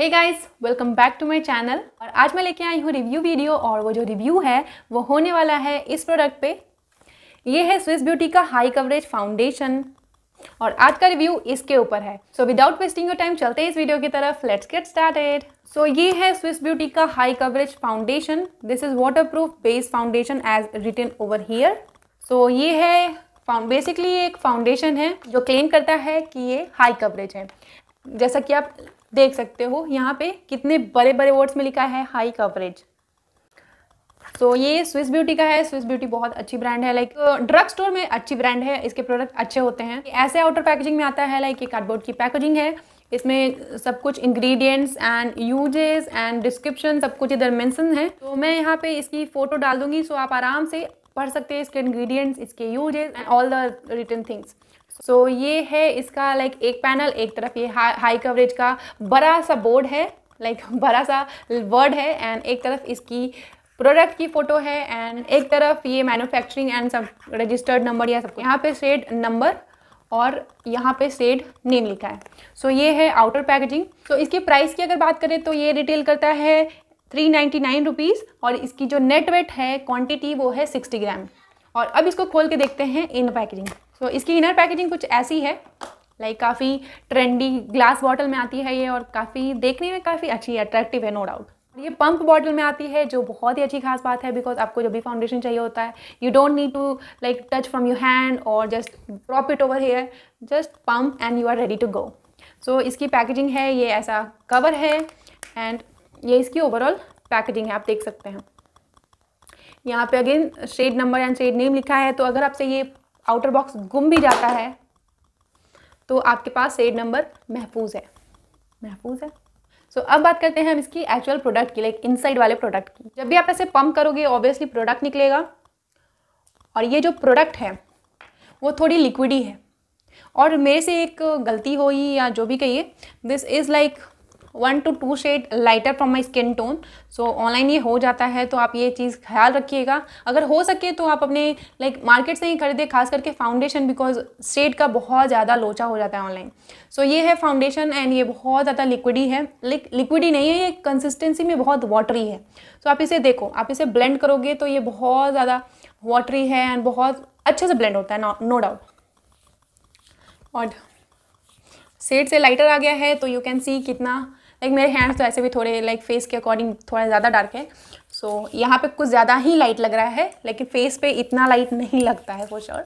Hey guys welcome back to my channel और आज मैं लेके आई हूँ रिव्यू वीडियो और वो जो रिव्यू है वो होने वाला है इस प्रोडक्ट पे ये है स्विस ब्यूटी का हाई कवरेज फाउंडेशन और आज का रिव्यू इसके ऊपर है so without wasting your time चलते हैं इस वीडियो की तरफ लेट्स गेट स्टार्टेड सो ये है स्विस ब्यूटी का high coverage foundation this is waterproof base foundation as written over here so ये है बेसिकली एक फाउंडेशन है जो क्लेम करता है कि ये हाई कवरेज है जैसा कि आप देख सकते हो यहाँ पे कितने बड़े बड़े वर्ड्स में लिखा है हाई कवरेज तो ये स्विस ब्यूटी का है स्विस ब्यूटी बहुत अच्छी ब्रांड है लाइक ड्रग स्टोर में अच्छी ब्रांड है इसके प्रोडक्ट अच्छे होते हैं ऐसे आउटर पैकेजिंग में आता है लाइक ये कार्डबोर्ड की पैकेजिंग है इसमें सब कुछ ingredients and uses and description सब कुछ इधर मेंशन है तो मैं यहाँ पे इसकी फ़ोटो डाल दूंगी सो आप आराम से पढ़ सकते हैं इसके इंग्रेडिएंट्स इसके uses and all the written things so ये है इसका लाइक like, एक पैनल एक तरफ ये हा, हाई कवरेज का बड़ा सा बोर्ड है लाइक like, बड़ा सा वर्ड है एंड एक तरफ इसकी प्रोडक्ट की फ़ोटो है एंड एक तरफ ये मैन्युफैक्चरिंग एंड सब रजिस्टर्ड नंबर या सब यहाँ पे सेड नंबर और यहाँ पे सेड नेम लिखा है सो so, ये है आउटर पैकेजिंग सो so, इसके प्राइस की अगर बात करें तो ये रिटेल करता है थ्री नाइन्टी नाइन रुपीज़ और इसकी जो नेट वेट है क्वांटिटी वो है सिक्सटी ग्राम और अब इसको खोल के देखते हैं इन पैकेजिंग सो इसकी इनर पैकेजिंग कुछ ऐसी है लाइक काफ़ी ट्रेंडी ग्लास बॉटल में आती है ये और काफ़ी देखने में काफ़ी अच्छी अट्रैक्टिव है नो डाउट ये पंप बॉटल में आती है जो बहुत ही अच्छी खास बात है बिकॉज आपको जब भी फाउंडेशन चाहिए होता है you don't need to like touch from your hand और just drop it over here just pump and you are ready to go so इसकी पैकेजिंग है ये ऐसा कवर है एंड ये इसकी ओवरऑल पैकेजिंग है आप देख सकते हैं यहाँ पे again shade number and shade name लिखा है तो अगर आपसे ये आउटर बॉक्स गुम भी जाता है तो आपके पास शेड नंबर महफूज है महफूज है सो so, अब बात करते हैं हम इसकी एक्चुअल प्रोडक्ट की लाइक इनसाइड वाले प्रोडक्ट की जब भी आप ऐसे पम्प करोगे ऑब्वियसली प्रोडक्ट निकलेगा और ये जो प्रोडक्ट है वो थोड़ी लिक्विडी है और मेरे से एक गलती हो या जो भी कहिए this is like one to two shade lighter from my skin tone so online ये हो जाता है तो आप ये चीज़ ख्याल रखिएगा अगर हो सके तो आप अपने लाइक like, मार्केट से ही खरीदे खास करके फाउंडेशन बिकॉज शेड का बहुत ज़्यादा लोचा हो जाता है ऑनलाइन सो so, ये है फाउंडेशन एंड ये बहुत ज़्यादा लिक्विडी है लाइक लिक्विडी नहीं है ये कंसिस्टेंसी में बहुत वाटरी है सो so, आप इसे देखो आप इसे ब्लेंड करोगे तो ये बहुत ज़्यादा वाटरी है एंड बहुत अच्छे से ब्लेंड होता है नो डाउट और शेड से लाइटर आ गया है तो यू कैन सी कितना लाइक मेरे हैंड्स तो ऐसे भी थोड़े लाइक फेस के अकॉर्डिंग थोड़ा ज़्यादा डार्क है सो so, यहाँ पे कुछ ज़्यादा ही लाइट लग रहा है लेकिन फेस पे इतना लाइट नहीं लगता है फॉर श्योर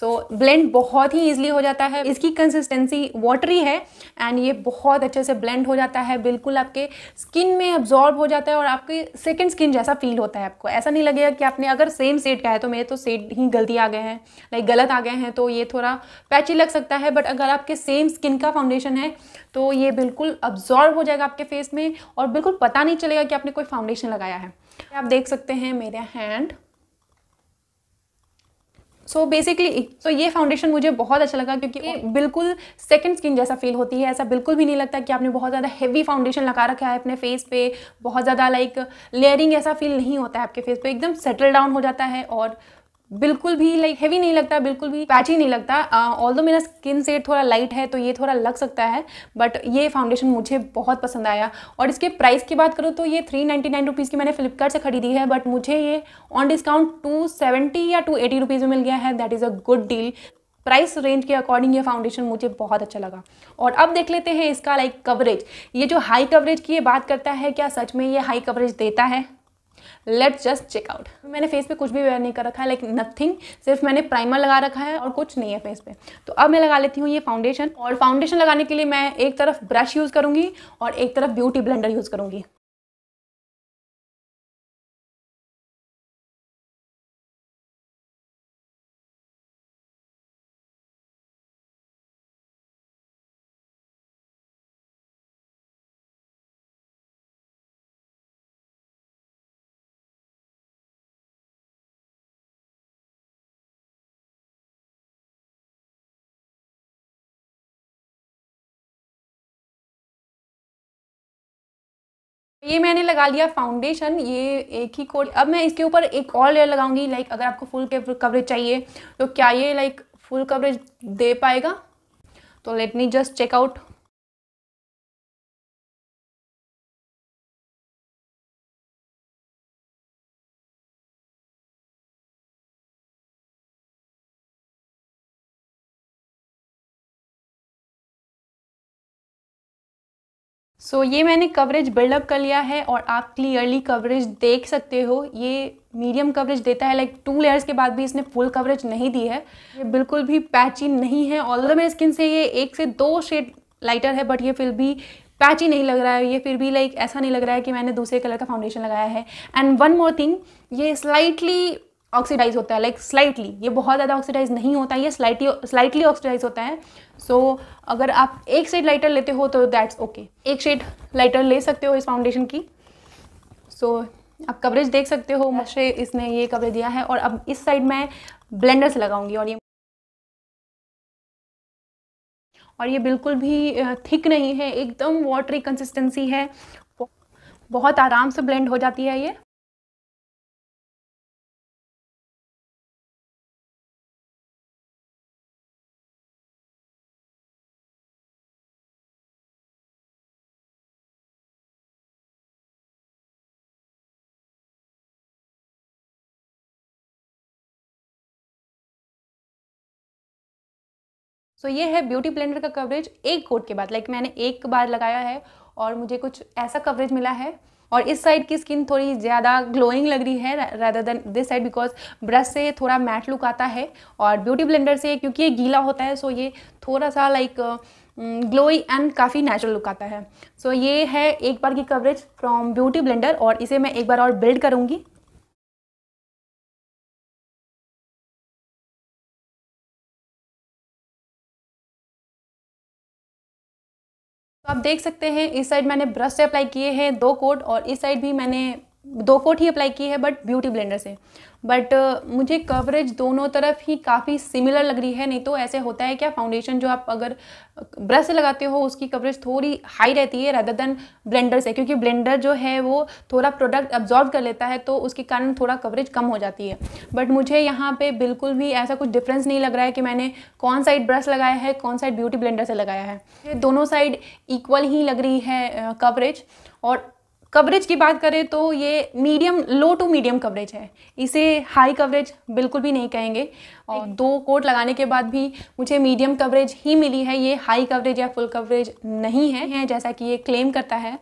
सो ब्लेंड बहुत ही ईजिली हो जाता है इसकी कंसिस्टेंसी वाटरी है एंड ये बहुत अच्छे से ब्लेंड हो जाता है बिल्कुल आपके स्किन में अब्जॉर्ब हो जाता है और आपके सेकेंड स्किन जैसा फील होता है आपको ऐसा नहीं लगेगा कि आपने अगर सेम सेट का है तो मेरे तो सेट ही गलती आ गए हैं लाइक गलत आ गए हैं तो ये थोड़ा पैची लग सकता है बट अगर आपके सेम स्किन का फाउंडेशन है तो ये बिल्कुल अब्जॉर्ब हो जाएगा आपके फेस में और बिल्कुल पता नहीं चलेगा कि आपने कोई फाउंडेशन लगाया है आप देख सकते हैं मेरे हैंड सो बेसिकली तो ये फाउंडेशन मुझे बहुत अच्छा लगा क्योंकि ये बिल्कुल सेकंड स्किन जैसा फील होती है ऐसा बिल्कुल भी नहीं लगता कि आपने बहुत ज़्यादा हैवी फाउंडेशन लगा रखा है अपने फेस पे बहुत ज़्यादा लाइक लेयरिंग ऐसा फील नहीं होता है आपके फेस पे एकदम सेटल डाउन हो जाता है और बिल्कुल भी लाइक like, हैवी नहीं लगता बिल्कुल भी पैची नहीं लगता ऑल uh, दो मेरा स्किन सेट थोड़ा लाइट है तो ये थोड़ा लग सकता है बट ये फाउंडेशन मुझे बहुत पसंद आया और इसके प्राइस की बात करूँ तो ये थ्री नाइन्टी नाइन रुपीज़ की मैंने फ्लिपकार्ट से खरीदी है बट मुझे ये ऑन डिस्काउंट टू सेवेंटी या टू एटी रुपीज़ में मिल गया है that is a good deal price range के अकॉर्डिंग ये फाउंडेशन मुझे बहुत अच्छा लगा और अब देख लेते हैं इसका लाइक कवरेज ये जो हाई कवरेज की ये बात करता है क्या सच में ये हाई कवरेज देता है लेट्स जस्ट चेकआउट मैंने फेस पे कुछ भी वेयर नहीं कर रखा है लाइक नथिंग सिर्फ मैंने प्राइमर लगा रखा है और कुछ नहीं है फेस पे तो अब मैं लगा लेती हूँ ये फाउंडेशन और फाउंडेशन लगाने के लिए मैं एक तरफ ब्रश यूज़ करूँगी और एक तरफ ब्यूटी ब्लेंडर यूज़ करूँगी ये मैंने लगा लिया फाउंडेशन ये एक ही कोड अब मैं इसके ऊपर एक और लेयर लगाऊंगी लाइक अगर आपको फुल कवरेज चाहिए तो क्या ये लाइक फुल कवरेज दे पाएगा तो let me just check out so so, ये मैंने कवरेज बिल्डअप कर लिया है और आप क्लियरली कवरेज देख सकते हो ये मीडियम कवरेज देता है लाइक टू लेयर्स के बाद भी इसने फुल कवरेज नहीं दी है ये बिल्कुल भी पैची नहीं है ऑल मेरे स्किन से ये एक से दो शेड लाइटर है बट ये फिर भी पैची नहीं लग रहा है ये फिर भी लाइक ऐसा नहीं लग रहा है कि मैंने दूसरे कलर का फाउंडेशन लगाया है एंड वन मोर थिंग ये स्लाइटली ऑक्सीडाइज होता है लाइक like स्लाइटली ये बहुत ज़्यादा ऑक्सीडाइज नहीं होता है ये स्लाइटली स्लाइटली ऑक्सीडाइज होता है सो so, अगर आप एक शेड लाइटर लेते हो तो दैट्स ओके okay. एक शेड लाइटर ले सकते हो इस फाउंडेशन की सो so, आप कवरेज देख सकते हो मुझे इसने ये कवरेज दिया है और अब इस साइड मैं ब्लेंडर्स लगाऊंगी और ये और ये बिल्कुल भी थिक नहीं है एकदम वाटरी कंसिस्टेंसी है बहुत आराम से ब्लेंड हो जाती है ये सो so, ये है ब्यूटी ब्लेंडर का कवरेज एक कोट के बाद लाइक like मैंने एक बार लगाया है और मुझे कुछ ऐसा कवरेज मिला है और इस साइड की स्किन थोड़ी ज़्यादा ग्लोइंग लग रही है rather than this side because brush से थोड़ा मैट लुक आता है और ब्यूटी ब्लेंडर से क्योंकि ये गीला होता है सो ये थोड़ा सा लाइक ग्लोई एंड काफ़ी नेचुरल लुक आता है सो ये है एक बार की कवरेज फ्रॉम ब्यूटी ब्लेंडर और इसे मैं एक बार और बिल्ड करूँगी आप देख सकते हैं इस साइड मैंने ब्रश से अप्लाई किए हैं दो कोट और इस साइड भी मैंने दो कोट ही अप्लाई की है बट ब्यूटी ब्लेंडर से बट uh, मुझे कवरेज दोनों तरफ ही काफ़ी सिमिलर लग रही है नहीं तो ऐसे होता है क्या फाउंडेशन जो आप अगर ब्रश uh, से लगाते हो उसकी कवरेज थोड़ी हाई रहती है रादर देन ब्लेंडर से क्योंकि ब्लेंडर जो है वो थोड़ा प्रोडक्ट अब्जॉर्व कर लेता है तो उसके कारण थोड़ा कवरेज कम हो जाती है बट मुझे यहाँ पर बिल्कुल भी ऐसा कुछ डिफरेंस नहीं लग रहा है कि मैंने कौन साइड ब्रश लगाया है कौन साइड ब्यूटी ब्लेंडर से लगाया है दोनों साइड इक्वल ही लग रही है कवरेज uh, और कवरेज की बात करें तो ये medium low to medium coverage है इसे हाई कवरेज बिल्कुल भी नहीं कहेंगे और दो कोट लगाने के बाद भी मुझे मीडियम कवरेज ही मिली है ये हाई कवरेज या फुल कवरेज नहीं है, है जैसा कि ये क्लेम करता है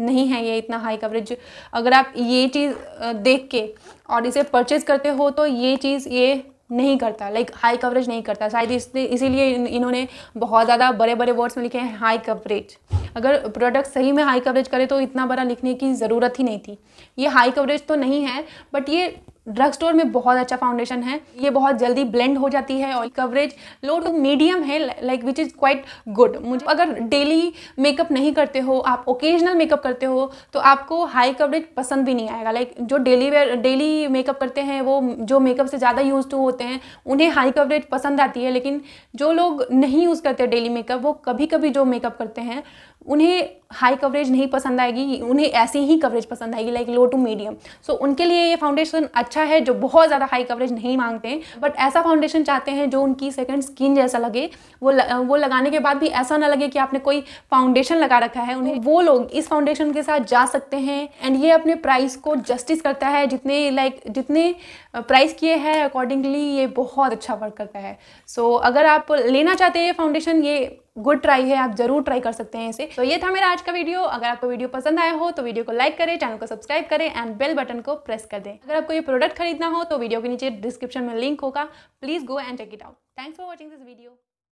नहीं है ये इतना हाई कवरेज अगर आप ये चीज़ देख के और इसे परचेज़ करते हो तो ये चीज़ ये नहीं करता लाइक हाई कवरेज नहीं करता शायद इसलिए इसीलिए इन्होंने बहुत ज़्यादा बड़े बड़े वर्ड्स में लिखे हैं हाई कवरेज अगर प्रोडक्ट सही में हाई कवरेज करे तो इतना बड़ा लिखने की ज़रूरत ही नहीं थी ये हाई कवरेज तो नहीं है बट ये ड्रग स्टोर में बहुत अच्छा फाउंडेशन है ये बहुत जल्दी ब्लेंड हो जाती है और कवरेज लो टू मीडियम है like which is quite good मुझे अगर डेली मेकअप नहीं करते हो आप ओकेजनल मेकअप करते हो तो आपको हाई कवरेज पसंद भी नहीं आएगा लाइक जो डेली वेयर डेली मेकअप करते हैं वो जो मेकअप से ज़्यादा यूज टू होते हैं उन्हें हाई कवरेज पसंद आती है लेकिन जो लोग नहीं यूज़ करते डेली मेकअप वो कभी कभी जो मेकअप करते हैं उन्हें हाई कवरेज नहीं पसंद आएगी उन्हें ऐसी ही कवरेज पसंद आएगी like low to medium so उनके लिए ये फाउंडेशन अच्छा है जो बहुत ज़्यादा हाई कवरेज नहीं मांगते हैं बट ऐसा फाउंडेशन चाहते हैं जो उनकी सेकेंड स्किन जैसा लगे वो ल, वो लगाने के बाद भी ऐसा ना लगे कि आपने कोई फाउंडेशन लगा रखा है उन्हें वो लोग इस फाउंडेशन के साथ जा सकते हैं एंड ये अपने प्राइस को जस्टिस करता है जितने लाइक जितने प्राइस किए हैं अकॉर्डिंगली ये बहुत अच्छा वर्क करता है सो so, अगर आप लेना चाहते हैं ये फाउंडेशन ये गुड ट्राई है आप जरूर ट्राई कर सकते हैं इसे तो ये था मेरा आज का वीडियो अगर आपको वीडियो पसंद आया हो तो वीडियो को लाइक करें चैनल को सब्सक्राइब करें एंड बेल बटन को प्रेस कर दें अगर आपको ये प्रोडक्ट खरीदना हो तो वीडियो के नीचे डिस्क्रिप्शन में लिंक होगा please go and check it out thanks for watching this video